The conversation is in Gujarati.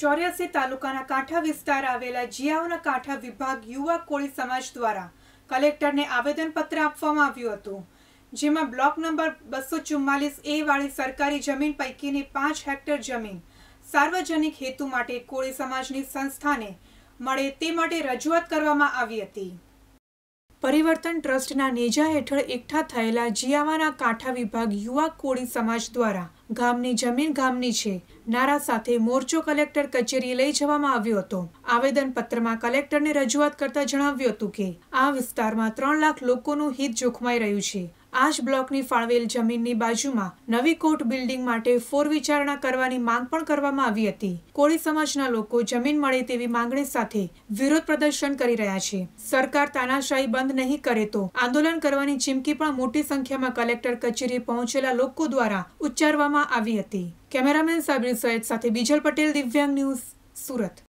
ચોર્યાસી તાલુકાના કાંઠા વિસ્તાર આવેલા જિયાઓના કાંઠા વિભાગ યુવા કોળી સમાજ દ્વારા કલેક્ટરને આવેદનપત્ર આપવામાં આવ્યું હતું જેમાં બ્લોક નંબર બસો ચુમ્માલીસ એ વાળી સરકારી જમીન પૈકીની પાંચ હેક્ટર જમીન સાર્વજનિક હેતુ માટે કોળી સમાજની સંસ્થાને મળે તે માટે રજૂઆત કરવામાં આવી હતી પરિવર્તન ટ્રસ્ટના નેજા હેઠળ એકઠા થયેલા જિયાવાના કાંઠા વિભાગ યુવા કોળી સમાજ દ્વારા ગામની જમીન ગામની છે નારા સાથે મોરચો કલેક્ટર કચેરીએ લઈ જવામાં આવ્યો હતો આવેદનપત્રમાં કલેક્ટરને રજૂઆત કરતા જણાવ્યું હતું કે આ વિસ્તારમાં ત્રણ લાખ લોકોનું હિત જોખમાઈ રહ્યું છે આ જ બ્લોકની ફાળવેલ જમીનની બાજુમાં નવી કોર્ટ બિલ્ડિંગ માટે ફોર વિચારણા કરવાની માંગ પણ કરવામાં આવી હતી કોળી સમાજના લોકો જમીન મળે તેવી માંગણી સાથે વિરોધ પ્રદર્શન કરી રહ્યા છે સરકાર તાનાશાહી બંધ નહીં કરે તો આંદોલન કરવાની ચીમકી પણ મોટી સંખ્યામાં કલેક્ટર કચેરી પહોંચેલા લોકો દ્વારા ઉચ્ચારવામાં આવી હતી કેમેરામેન સાબિર સૈયદ સાથે બીજલ પટેલ દિવ્યાંગ ન્યૂઝ સુરત